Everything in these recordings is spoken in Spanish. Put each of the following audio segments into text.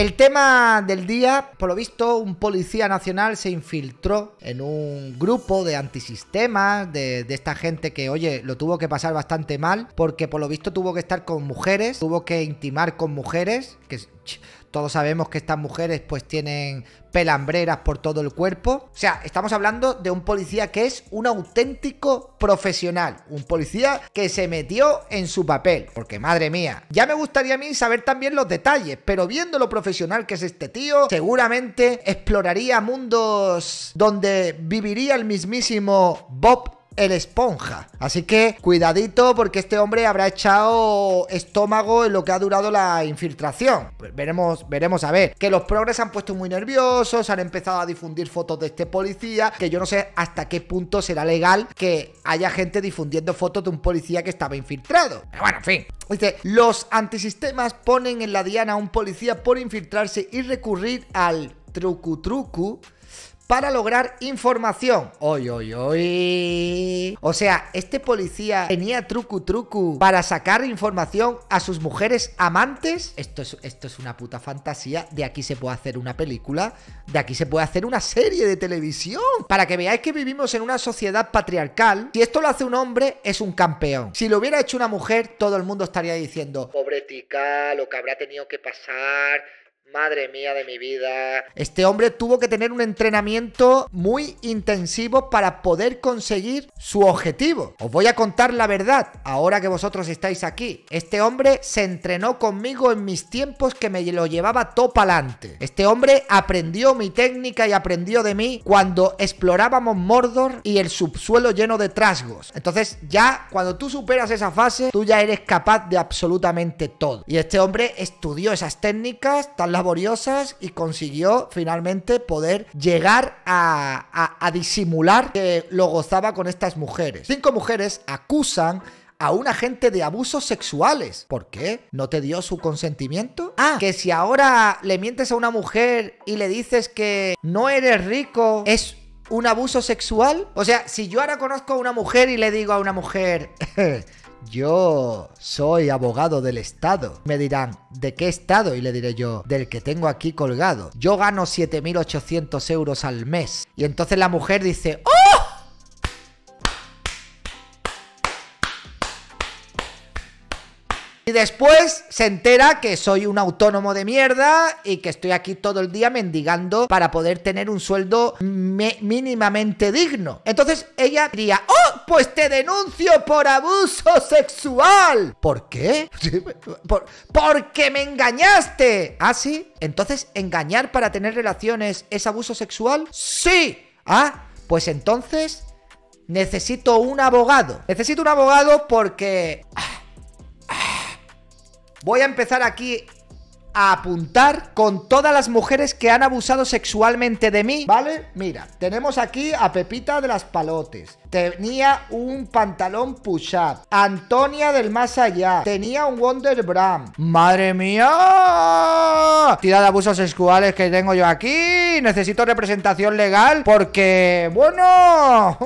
El tema del día, por lo visto, un policía nacional se infiltró en un grupo de antisistemas, de, esta gente que, oye, lo tuvo que pasar bastante mal, porque por lo visto tuvo que estar con mujeres, tuvo que intimar con mujeres, que todos sabemos que estas mujeres pues tienen pelambreras por todo el cuerpo. O sea, estamos hablando de un policía que es un auténtico profesional. Un policía que se metió en su papel. Porque madre mía, ya me gustaría a mí saber también los detalles. Pero viendo lo profesional que es este tío, seguramente exploraría mundos donde viviría el mismísimo Bob el esponja. Así que cuidadito porque este hombre habrá echado estómago en lo que ha durado la infiltración. Pues veremos, veremos a ver. Que los progres han puesto muy nerviosos, han empezado a difundir fotos de este policía, que yo no sé hasta qué punto será legal que haya gente difundiendo fotos de un policía que estaba infiltrado. Pero bueno, en fin. Dice, los antisistemas ponen en la diana a un policía por infiltrarse y recurrir al trucu trucu para lograr información. Oy, oy, oy. O sea, este policía tenía truco truco para sacar información a sus mujeres amantes. Esto es, esto es una puta fantasía. De aquí se puede hacer una película. De aquí se puede hacer una serie de televisión. Para que veáis que vivimos en una sociedad patriarcal. Si esto lo hace un hombre, es un campeón. Si lo hubiera hecho una mujer, todo el mundo estaría diciendo, pobre tica, lo que habrá tenido que pasar Madre mía de mi vida. Este hombre tuvo que tener un entrenamiento muy intensivo para poder conseguir su objetivo. Os voy a contar la verdad, ahora que vosotros estáis aquí. Este hombre se entrenó conmigo en mis tiempos que me lo llevaba top adelante. Este hombre aprendió mi técnica y aprendió de mí cuando explorábamos Mordor y el subsuelo lleno de trasgos. Entonces ya cuando tú superas esa fase, tú ya eres capaz de absolutamente todo. Y este hombre estudió esas técnicas, tal y consiguió finalmente poder llegar a disimular que lo gozaba con estas mujeres. Cinco mujeres acusan a un agente de abusos sexuales. ¿Por qué? ¿No te dio su consentimiento? Ah, que si ahora le mientes a una mujer y le dices que no eres rico, es un abuso sexual. O sea, si yo ahora conozco a una mujer y le digo a una mujer... Eh, yo soy abogado del Estado. Me dirán, ¿de qué Estado? Y le diré yo, del que tengo aquí colgado. Yo gano 7.800 euros al mes. Y entonces la mujer dice, ¡Oh! Y después se entera que soy un autónomo de mierda y que estoy aquí todo el día mendigando para poder tener un sueldo mínimamente digno. Entonces ella diría, ¡oh! Pues te denuncio por abuso sexual. ¿Por qué? porque me engañaste. ¿Ah, sí? Entonces, ¿engañar para tener relaciones es abuso sexual? Sí. Ah, pues entonces necesito un abogado. Necesito un abogado porque... Ah, Voy a empezar aquí a apuntar con todas las mujeres que han abusado sexualmente de mí, ¿vale? Mira, tenemos aquí a Pepita de las Palotes. Tenía un pantalón push-up. Antonia del más allá. Tenía un Wonder Bram. ¡Madre mía! Tira de abusos sexuales que tengo yo aquí. Necesito representación legal porque, bueno...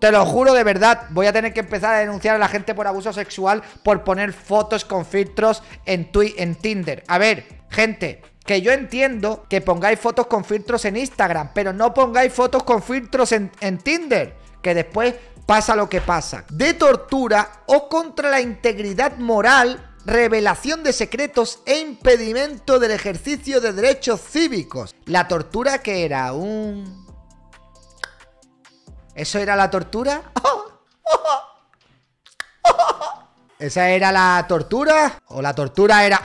Te lo juro de verdad, voy a tener que empezar a denunciar a la gente por abuso sexual por poner fotos con filtros en, en Tinder. A ver, gente, que yo entiendo que pongáis fotos con filtros en Instagram, pero no pongáis fotos con filtros en Tinder, que después pasa lo que pasa. De tortura o contra la integridad moral revelación de secretos e impedimento del ejercicio de derechos cívicos. La tortura que era un ¿Eso era la tortura? ¿Esa era la tortura? ¿O la tortura era...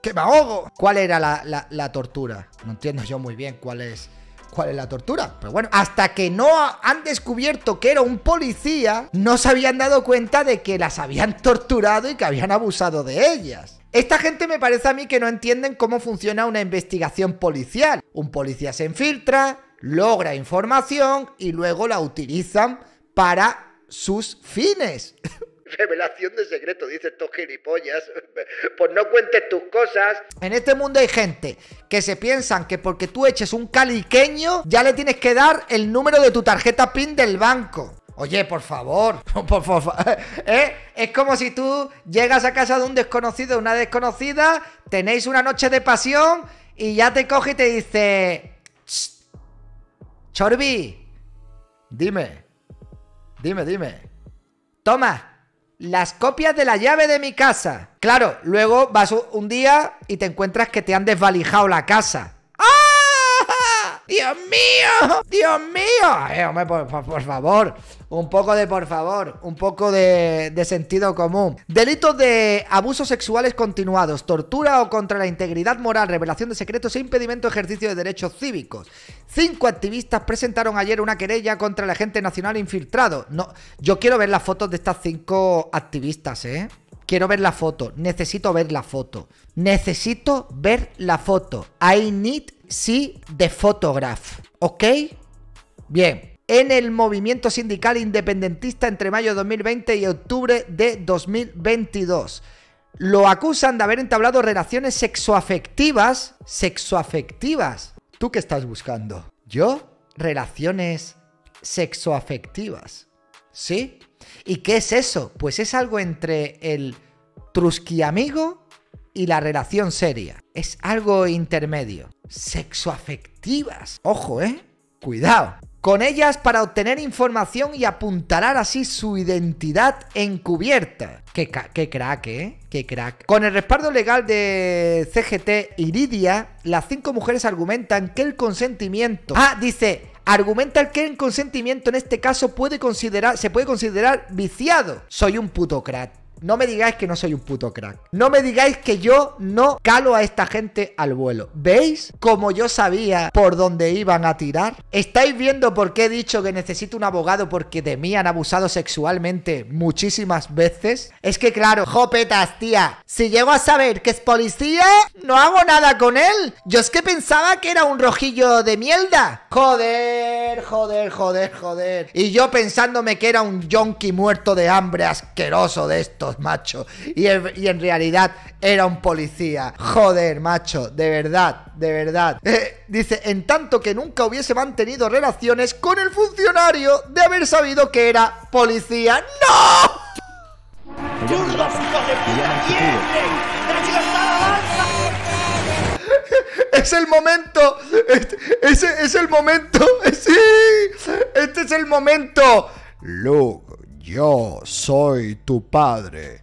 ¡Que me ahogo! ¿Cuál era la, tortura? No entiendo yo muy bien cuál es, cuál es la tortura. Pero bueno, hasta que no han descubierto que era un policía, no se habían dado cuenta de que las habían torturado y que habían abusado de ellas. Esta gente me parece a mí que no entienden cómo funciona una investigación policial. Un policía se infiltra, logra información y luego la utilizan para sus fines. Revelación de secreto, dicen estos gilipollas. Pues no cuentes tus cosas. En este mundo hay gente que se piensan que porque tú eches un caliqueño, ya le tienes que dar el número de tu tarjeta PIN del banco. Oye, por favor, por favor. ¿eh? Es como si tú llegas a casa de un desconocido, una desconocida, tenéis una noche de pasión y ya te coge y te dice, Chorbi, dime, dime, dime. Toma, las copias de la llave de mi casa. Claro, luego vas un día y te encuentras que te han desvalijado la casa. ¡Dios mío! ¡Dios mío! Eh, hombre, por, favor. Un poco de, por favor, un poco de, sentido común. Delitos de abusos sexuales continuados, tortura o contra la integridad moral, revelación de secretos e impedimento de ejercicio de derechos cívicos. Cinco activistas presentaron ayer una querella contra el agente nacional infiltrado. No, yo quiero ver las fotos de estas cinco activistas, ¿eh? Quiero ver la foto, necesito ver la foto. Necesito ver la foto. I need sí de Photograph. ¿Ok? Bien. En el movimiento sindical independentista entre mayo de 2020 y octubre de 2022. Lo acusan de haber entablado relaciones sexoafectivas. Sexoafectivas. ¿Tú qué estás buscando? ¿Yo? Relaciones sexoafectivas. ¿Sí? ¿Y qué es eso? Pues es algo entre el trusquiamigo... amigo y la relación seria. Es algo intermedio. Sexoafectivas. Ojo, ¿eh? Cuidado. Con ellas para obtener información y apuntar así su identidad encubierta. Qué, crack, ¿eh? Qué crack. Con el respaldo legal de CGT Lidia las cinco mujeres argumentan que el consentimiento... Ah, dice, argumentan que el consentimiento en este caso puede considerar, se puede considerar viciado. Soy un puto no me digáis que no soy un puto crack. No me digáis que yo no calo a esta gente al vuelo. ¿Veis? Como yo sabía por dónde iban a tirar. ¿Estáis viendo por qué he dicho que necesito un abogado porque de mí han abusado sexualmente muchísimas veces? Es que claro, jopetas, tía. Si llego a saber que es policía, no hago nada con él. Yo es que pensaba que era un rojillo de mierda. Joder, joder, joder, joder. Y yo pensándome que era un yonki muerto de hambre asqueroso de esto macho. Y, en realidad era un policía. Joder, macho, de verdad, de verdad. dice, en tanto que nunca hubiese mantenido relaciones con el funcionario de haber sabido que era policía. ¡No! es el momento. Este, ese es el momento. Sí, este es el momento. Luke, yo soy tu padre.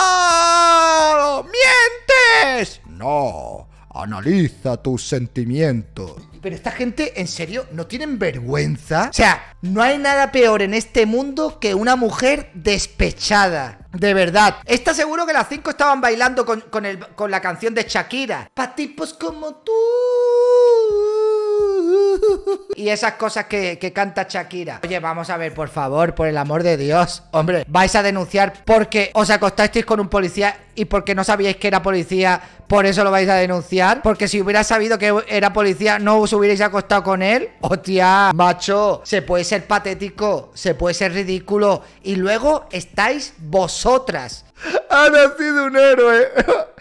¡No! ¡Mientes! No. Analiza tus sentimientos. Pero esta gente, en serio, ¿no tienen vergüenza? O sea, no hay nada peor en este mundo que una mujer despechada. De verdad. Está seguro que las cinco estaban bailando con, con la canción de Shakira. Pa' tipos como tú. y esas cosas que, canta Shakira. Oye, vamos a ver, por favor, por el amor de Dios. Hombre, vais a denunciar porque os acostasteis con un policía y porque no sabíais que era policía, por eso lo vais a denunciar. Porque si hubiera sabido que era policía, no os hubierais acostado con él. Hostia, macho, se puede ser patético, se puede ser ridículo. Y luego estáis vosotras. Ha nacido un héroe.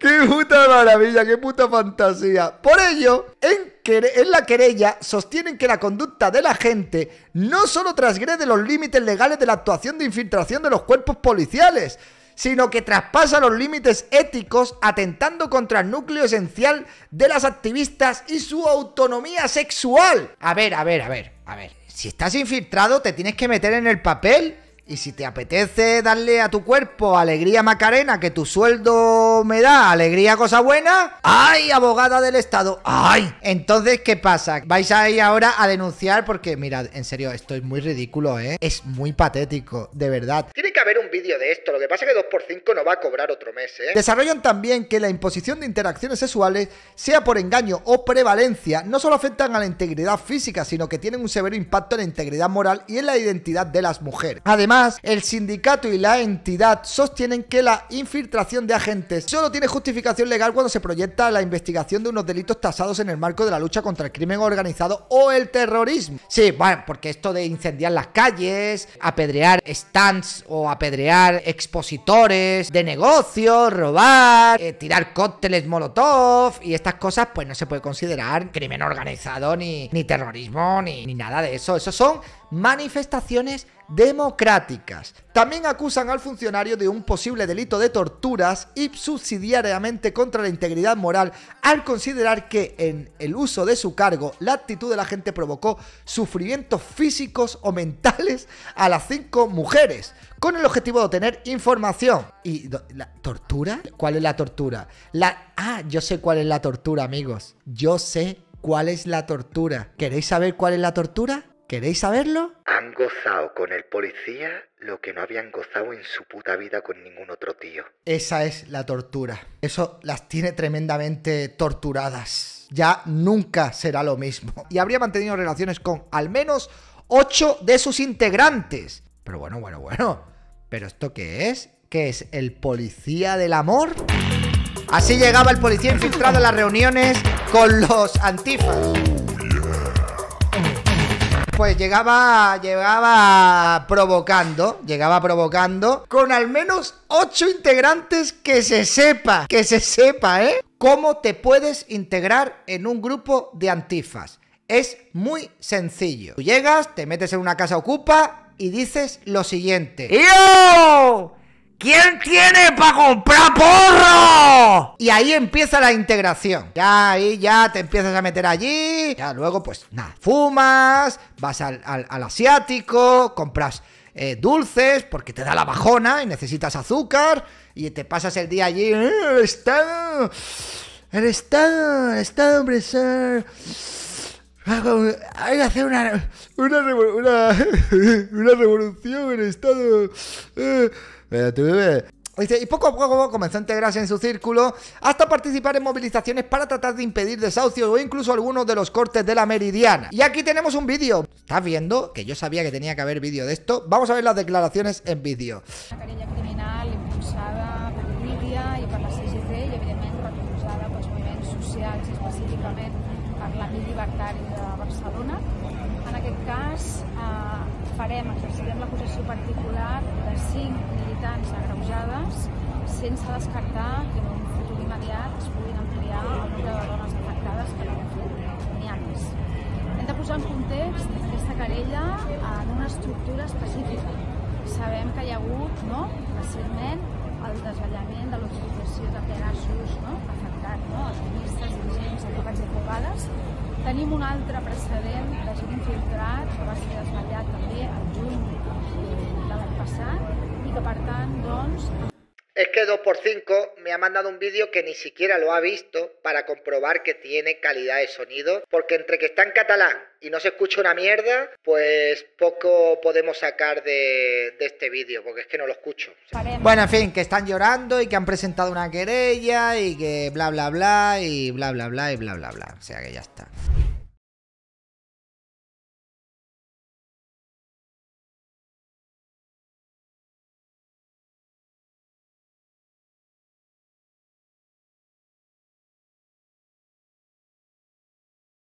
¡Qué puta maravilla! ¡Qué puta fantasía! Por ello, en en la querella sostienen que la conducta de la gente no solo transgrede los límites legales de la actuación de infiltración de los cuerpos policiales, sino que traspasa los límites éticos atentando contra el núcleo esencial de las activistas y su autonomía sexual. A ver, a ver, a ver, a ver. Si estás infiltrado, te tienes que meter en el papel y si te apetece darle a tu cuerpo alegría Macarena, que tu sueldo me da alegría cosa buena, ¡ay, abogada del Estado! ¡Ay! Entonces, ¿qué pasa? Vais a ir ahora a denunciar porque, mirad, en serio, esto es muy ridículo, ¿eh? Es muy patético, de verdad ver un vídeo de esto, lo que pasa es que 2x5 no va a cobrar otro mes, ¿eh? Desarrollan también que la imposición de interacciones sexuales, sea por engaño o prevalencia, no solo afectan a la integridad física, sino que tienen un severo impacto en la integridad moral y en la identidad de las mujeres. Además, el sindicato y la entidad sostienen que la infiltración de agentes solo tiene justificación legal cuando se proyecta la investigación de unos delitos tasados en el marco de la lucha contra el crimen organizado o el terrorismo. Sí, bueno, porque esto de incendiar las calles, apedrear stands o apedrear expositores de negocios, robar, eh, tirar cócteles molotov y estas cosas, pues no se puede considerar crimen organizado, ni, ni terrorismo, ni, ni nada de eso. Eso son manifestaciones democráticas. También acusan al funcionario de un posible delito de torturas y subsidiariamente contra la integridad moral al considerar que en el uso de su cargo la actitud de la gente provocó sufrimientos físicos o mentales a las cinco mujeres con el objetivo de obtener información. ¿Y la tortura? ¿Cuál es la tortura? La... Ah, yo sé cuál es la tortura, amigos. Yo sé cuál es la tortura. ¿Queréis saber cuál es la tortura? ¿Queréis saberlo? Han gozado con el policía lo que no habían gozado en su puta vida con ningún otro tío. Esa es la tortura. Eso las tiene tremendamente torturadas. Ya nunca será lo mismo. Y habría mantenido relaciones con al menos ocho de sus integrantes. Pero bueno, bueno, bueno. ¿Pero esto qué es? ¿Qué es? ¿El policía del amor? Así llegaba el policía infiltrado a las reuniones con los antifas pues llegaba, llegaba provocando, llegaba provocando con al menos 8 integrantes que se sepa, que se sepa, ¿eh? ¿Cómo te puedes integrar en un grupo de antifas? Es muy sencillo. Tú llegas, te metes en una casa ocupa y dices lo siguiente. ¡Yo! ¿Quién tiene para comprar porro? Y ahí empieza la integración. Ya ahí ya te empiezas a meter allí. Ya luego, pues nada, fumas, vas al, asiático, compras eh, dulces porque te da la bajona y necesitas azúcar. Y te pasas el día allí. Eh, el estado. El estado. El estado, hombre, hay que hacer una, una, una, revolución en estado. Eh, y poco a poco comenzó a integrarse en su círculo hasta participar en movilizaciones para tratar de impedir desahucios o incluso algunos de los cortes de la meridiana. Y aquí tenemos un vídeo. ¿Estás viendo? Que yo sabía que tenía que haber vídeo de esto. Vamos a ver las declaraciones en vídeo. aquest cas eh, farem, exercirem l'acusació particular de cinc militants agreujades sense descartar que en un futur immediat es puguin ampliar el nombre de dones afectades que n'hi ha ni ha més. Hem de posar en context aquesta querella en una estructura específica. Sabem que hi ha hagut no, recentment el desallament de l'obstrucció de un que Es que 2x5 me ha mandado un vídeo que ni siquiera lo ha visto para comprobar que tiene calidad de sonido, porque entre que está en catalán y no se escucha una mierda, pues poco podemos sacar de, de este vídeo, porque es que no lo escucho. Bueno, en fin, que están llorando y que han presentado una querella y que bla bla bla y bla bla bla y bla bla bla. O sea que ya está.